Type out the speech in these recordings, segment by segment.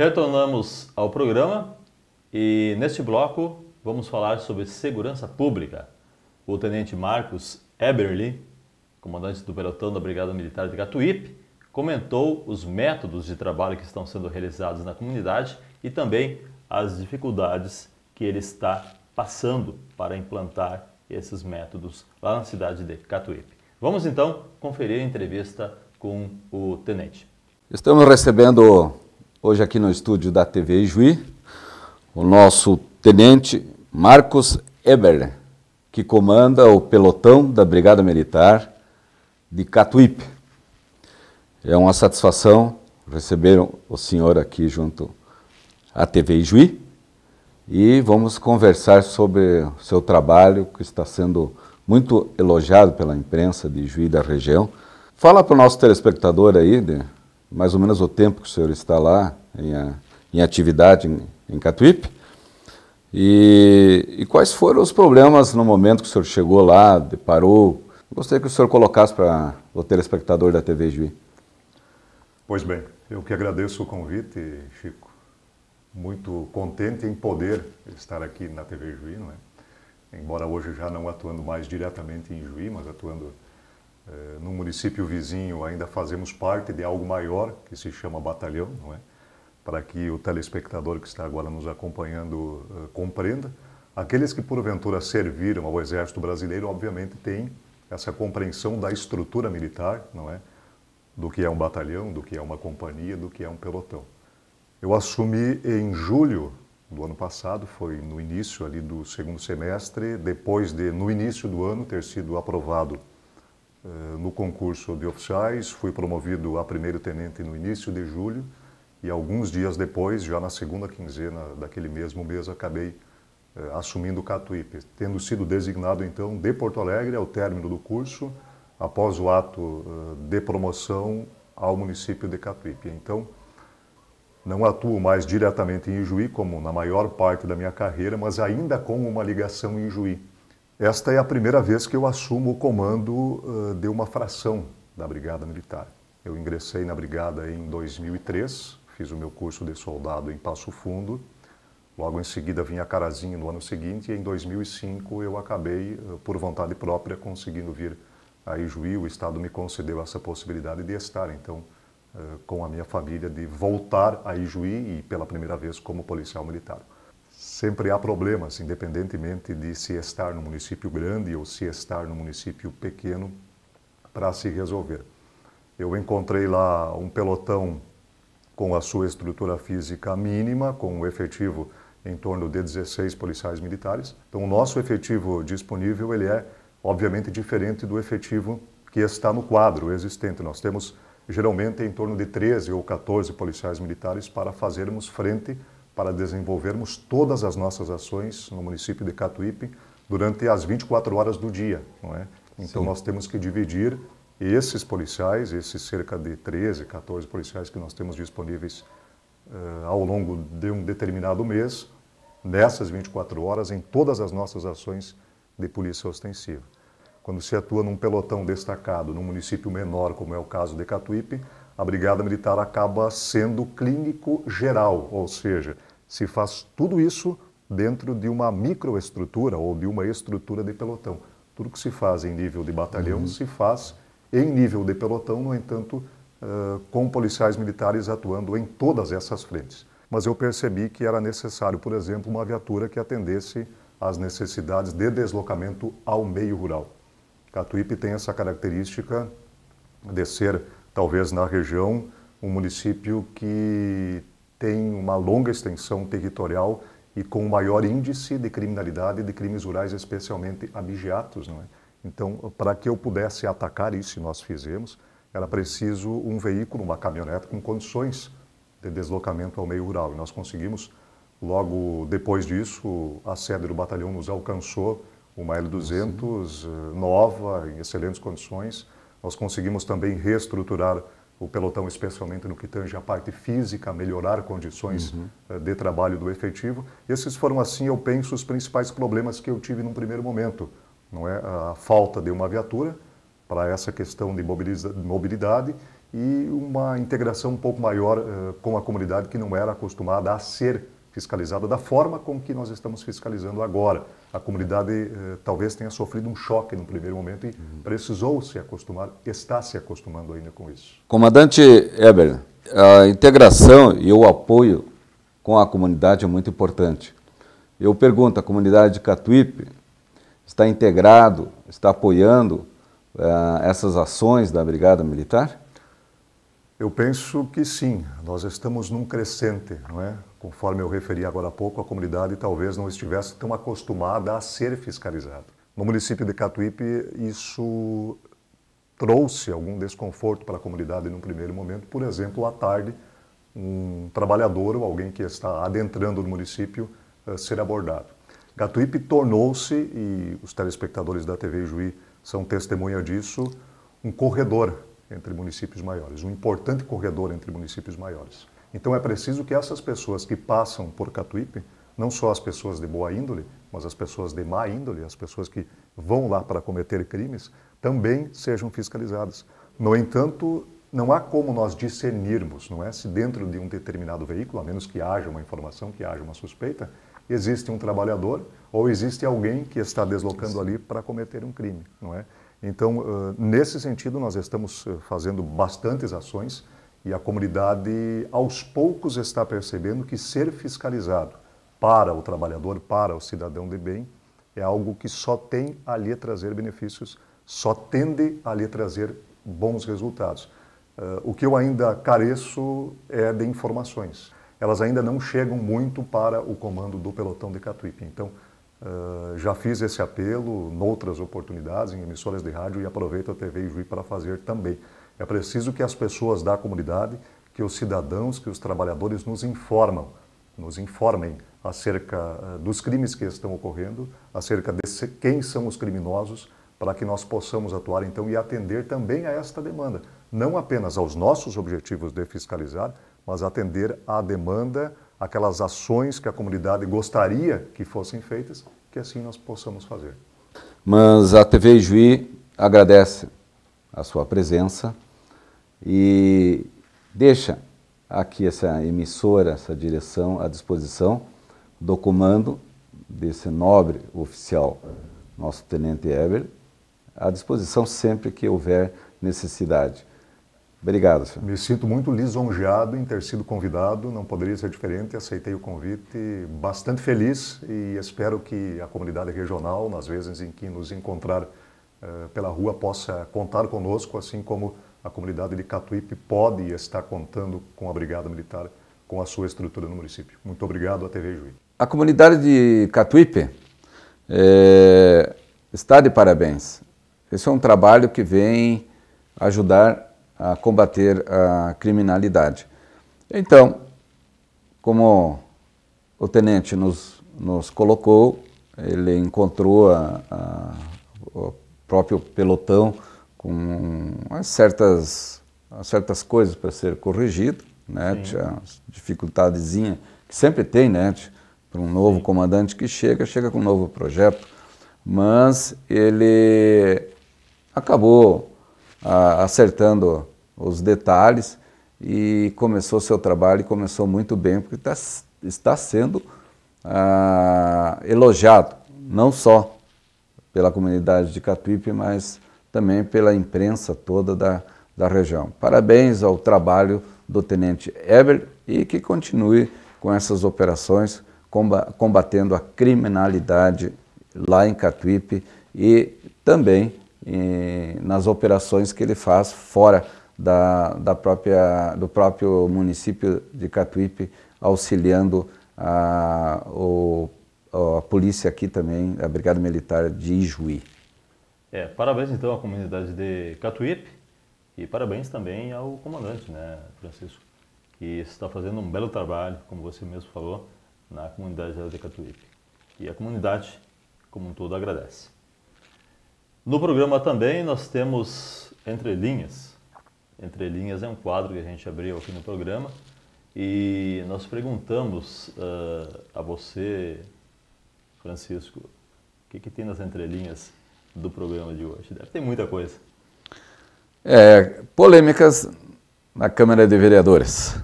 Retornamos ao programa e neste bloco vamos falar sobre segurança pública. O tenente Marcos Eberly, comandante do pelotão da Brigada Militar de Gatuípe, comentou os métodos de trabalho que estão sendo realizados na comunidade e também as dificuldades que ele está passando para implantar esses métodos lá na cidade de Catuípe. Vamos então conferir a entrevista com o tenente. Estamos recebendo Hoje aqui no estúdio da TV Juí, o nosso tenente Marcos Eberle, que comanda o pelotão da Brigada Militar de Catuípe. É uma satisfação receber o senhor aqui junto à TV Juí e vamos conversar sobre o seu trabalho que está sendo muito elogiado pela imprensa de Juí da região. Fala para o nosso telespectador aí de mais ou menos o tempo que o senhor está lá em, a, eh, em atividade em, em Catuípe. E, e, quais foram os problemas no momento que o senhor chegou lá, deparou? Gostaria que o senhor colocasse para o telespectador da TV Juí. Pois bem, eu que agradeço o convite, Chico. Muito contente em poder estar aqui na TV Juí, não é? Embora hoje já não atuando mais diretamente em Juí, mas atuando eh, no município vizinho ainda fazemos parte de algo maior que se chama batalhão, não é? Para que o telespectador que está agora nos acompanhando uh, compreenda, aqueles que porventura serviram ao Exército Brasileiro, obviamente têm essa compreensão da estrutura militar, não é? Do que é um batalhão, do que é uma companhia, do que é um pelotão. Eu assumi em julho do ano passado, foi no início ali do segundo semestre, depois de no início do ano ter sido aprovado eh, no concurso de oficiais, fui promovido a primeiro-tenente no início de julho e alguns dias depois, já na segunda quinzena daquele mesmo mês, acabei eh, assumindo Catuípe, tendo sido designado então de Porto Alegre ao término do curso, após o ato eh, de promoção ao município de Catuípe. Então, não atuo mais diretamente em Juí, como na maior parte da minha carreira, mas ainda com uma ligação em Juí esta é a primeira vez que eu assumo o comando de uma fração da Brigada Militar. Eu ingressei na Brigada em 2003, fiz o meu curso de soldado em Passo Fundo, logo em seguida vim a Carazinho no ano seguinte e em 2005 eu acabei, por vontade própria, conseguindo vir a Ijuí. O Estado me concedeu essa possibilidade de estar, então, com a minha família, de voltar a Ijuí e pela primeira vez como policial militar sempre há problemas, independentemente de se estar no município grande ou se estar no município pequeno, para se resolver. Eu encontrei lá um pelotão com a sua estrutura física mínima, com o um efetivo em torno de 16 policiais militares. Então, o nosso efetivo disponível ele é, obviamente, diferente do efetivo que está no quadro existente. Nós temos geralmente em torno de 13 ou 14 policiais militares para fazermos frente para desenvolvermos todas as nossas ações no município de Catuípe durante as 24 horas do dia, não é? Então Sim. nós temos que dividir esses policiais, esses cerca de 13, 14 policiais que nós temos disponíveis uh, ao longo de um determinado mês, nessas 24 horas, em todas as nossas ações de polícia ostensiva. Quando se atua num pelotão destacado, num município menor, como é o caso de Catuípe, a Brigada Militar acaba sendo clínico geral, ou seja, se faz tudo isso dentro de uma microestrutura ou de uma estrutura de pelotão. Tudo que se faz em nível de batalhão uhum. se faz em nível de pelotão, no entanto, uh, com policiais militares atuando em todas essas frentes. Mas eu percebi que era necessário, por exemplo, uma viatura que atendesse às necessidades de deslocamento ao meio rural. Catuípe tem essa característica de ser talvez na região, um município que tem uma longa extensão territorial e com o maior índice de criminalidade e de crimes rurais, especialmente abigeatos, não é? Então, para que eu pudesse atacar isso, e nós fizemos, era preciso um veículo, uma caminhonete com condições de deslocamento ao meio rural. E nós conseguimos, logo depois disso, a sede do batalhão nos alcançou, uma L200 Sim. Eh, nova, em excelentes condições, nós conseguimos também reestruturar o pelotão, especialmente no que tange à parte física, melhorar condições uhum. Eh, de trabalho do efetivo. Esses foram, assim, eu penso, os principais problemas que eu tive num primeiro momento. Não é a falta de uma viatura para essa questão de mobilidade e uma integração um pouco maior uh, com a comunidade que não era acostumada a ser fiscalizada da forma com que nós estamos fiscalizando agora. A comunidade eh, talvez tenha sofrido um choque no primeiro momento e precisou se acostumar, está se acostumando ainda com isso. Comandante Eber, a integração e o apoio com a comunidade é muito importante. Eu pergunto, a comunidade de Catuípe está integrado, está apoiando eh, essas ações da Brigada Militar? Eu penso que sim, nós estamos num crescente, não é? Conforme eu referi agora há pouco, a comunidade talvez não estivesse tão acostumada a ser fiscalizada. No município de Catuípe, isso trouxe algum desconforto para a comunidade num primeiro momento. Por exemplo, à tarde, um trabalhador ou alguém que está adentrando no município eh, ser abordado. Catuípe tornou-se, e os telespectadores da TV Juí são testemunha disso, um corredor entre municípios maiores, um importante corredor entre municípios maiores. Então é preciso que essas pessoas que passam por Catuípe, não só as pessoas de boa índole, mas as pessoas de má índole, as pessoas que vão lá para cometer crimes, também sejam fiscalizadas. No entanto, não há como nós discernirmos, não é? Se dentro de um determinado veículo, a menos que haja uma informação, que haja uma suspeita, existe um trabalhador ou existe alguém que está deslocando ali para cometer um crime, não é? Então, nesse sentido, nós estamos fazendo bastantes ações e a comunidade, aos poucos, está percebendo que ser fiscalizado para o trabalhador, para o cidadão de bem, é algo que só tem a lhe trazer benefícios, só tende a lhe trazer bons resultados. Uh, o que eu ainda careço é de informações. Elas ainda não chegam muito para o comando do pelotão de Catuípe. Então, uh, já fiz esse apelo noutras oportunidades, em emissoras de rádio, e aproveito a TV Juiz para fazer também. É preciso que as pessoas da comunidade, que os cidadãos, que os trabalhadores nos informam, nos informem acerca eh, dos crimes que estão ocorrendo, acerca de quem são os criminosos, para que nós possamos atuar então e atender também a esta demanda, não apenas aos nossos objetivos de fiscalizar, mas atender à demanda, aquelas ações que a comunidade gostaria que fossem feitas, que assim nós possamos fazer. Mas a TV Juí agradece a sua presença e deixa aqui essa emissora, essa direção à disposição do comando desse nobre oficial, nosso tenente Ever, à disposição sempre que houver necessidade. Obrigado, senhor. Me sinto muito lisonjeado em ter sido convidado, não poderia ser diferente. Aceitei o convite, bastante feliz e espero que a comunidade regional, nas vezes em que nos encontrar uh, pela rua, possa contar conosco, assim como a comunidade de Catuípe pode estar contando com a Brigada Militar, com a sua estrutura no município. Muito obrigado à TV Juiz. A comunidade de Catuípe é, está de parabéns. Esse é um trabalho que vem ajudar a combater a criminalidade. Então, como o tenente nos, nos colocou, ele encontrou a, a, o próprio pelotão com certas, certas coisas para ser corrigido, né? Tinha dificuldadezinha que sempre tem, né? Para um novo Sim. comandante que chega, chega com um novo projeto, mas ele acabou a, acertando os detalhes e começou seu trabalho e começou muito bem, porque tá, está sendo ah, elogiado, não só pela comunidade de Catuípe, mas também pela imprensa toda da, da região. Parabéns ao trabalho do Tenente Eber e que continue com essas operações combatendo a criminalidade lá em Catuípe e também em, eh, nas operações que ele faz fora da, da própria, do próprio município de Catuípe, auxiliando a, o, a polícia aqui também, a Brigada Militar de Ijuí. É, parabéns então à comunidade de Catuípe e parabéns também ao comandante, né, Francisco, que está fazendo um belo trabalho, como você mesmo falou, na comunidade de Catuípe. E a comunidade, como um todo, agradece. No programa também nós temos Entre Linhas. Entre Linhas é um quadro que a gente abriu aqui no programa e nós perguntamos uh, a você, Francisco, o que, que tem nas entrelinhas do programa de hoje? Deve ter muita coisa. É, polêmicas na Câmara de Vereadores.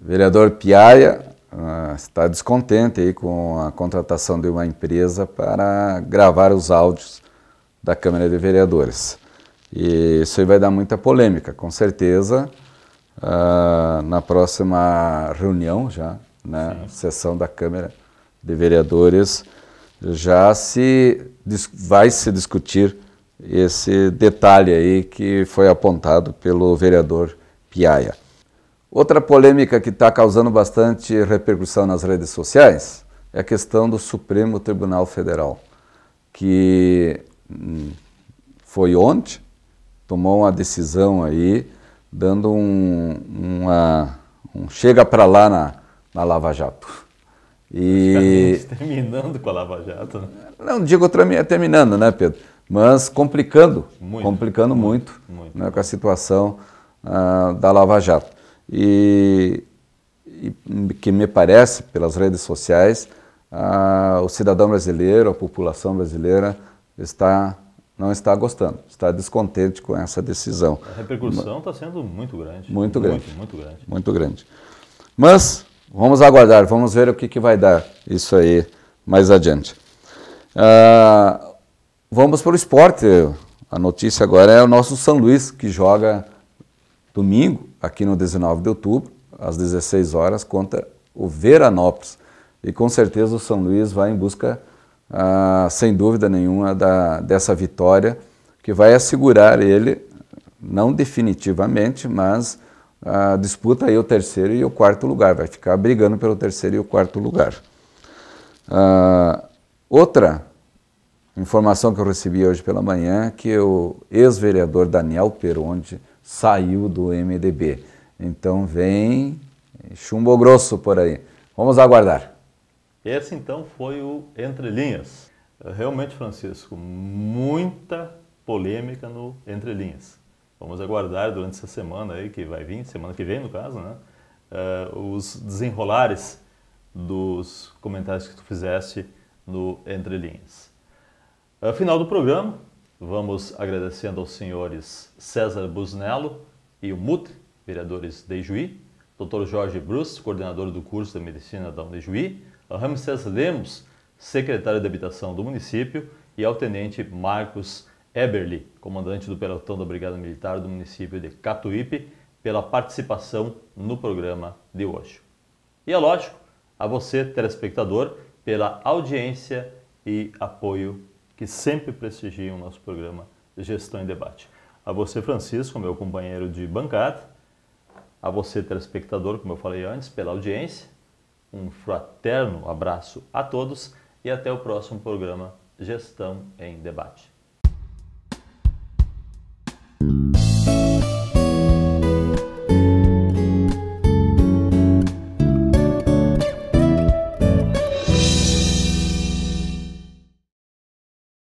O vereador Piaia ah, está descontente aí com a contratação de uma empresa para gravar os áudios da Câmara de Vereadores. E isso aí vai dar muita polêmica, com certeza. Uh, na próxima reunião já, na né, sessão da Câmara de Vereadores, já se vai se discutir esse detalhe aí que foi apontado pelo vereador Piaia. Outra polêmica que está causando bastante repercussão nas redes sociais é a questão do Supremo Tribunal Federal, que hum, foi ontem, tomou uma decisão aí, dando um, uma, um chega para lá na, na Lava Jato. E... Terminando com a Lava Jato. Né? Não digo terminando, né, Pedro? Mas complicando, muito, complicando muito, muito, muito. Né, com a situação uh, da Lava Jato. E, e, que me parece, pelas redes sociais, uh, o cidadão brasileiro, a população brasileira está não está gostando, está descontente com essa decisão. A repercussão está sendo muito grande. Muito grande. Muito, muito grande. Muito grande. Mas Vamos aguardar, vamos ver o que, que vai dar isso aí mais adiante. Uh, vamos para o esporte. A notícia agora é o nosso São Luís, que joga domingo, aqui no 19 de outubro, às 16 horas, contra o Veranópolis. E com certeza o São Luís vai em busca, ah, sem dúvida nenhuma, da, dessa vitória, que vai assegurar ele, não definitivamente, mas a disputa aí é o terceiro e o quarto lugar, vai ficar brigando pelo terceiro e o quarto lugar. Ah, outra informação que eu recebi hoje pela manhã é que o ex-vereador Daniel Peronde saiu do MDB. Então vem chumbo grosso por aí. Vamos aguardar. Esse então foi o Entre Linhas. Realmente, Francisco, muita polêmica no Entre Linhas. Vamos aguardar durante essa semana aí, que vai vir, semana que vem no caso, né? Uh, os desenrolares dos comentários que tu fizeste no Entre Linhas. Uh, final do programa, vamos agradecendo aos senhores César Busnello e o Mut, vereadores de Juí, Dr. Jorge Bruce, coordenador do curso de Medicina da Unijuí, a Ramsés Lemos, secretário de Habitação do município, e ao tenente Marcos Eberly, comandante do pelotão da Brigada Militar do município de Catuípe, pela participação no programa de hoje. E é lógico, a você, telespectador, pela audiência e apoio que sempre prestigiam o nosso programa Gestão em Debate. A você, Francisco, meu companheiro de bancada. A você, telespectador, como eu falei antes, pela audiência. Um fraterno abraço a todos e até o próximo programa Gestão em Debate.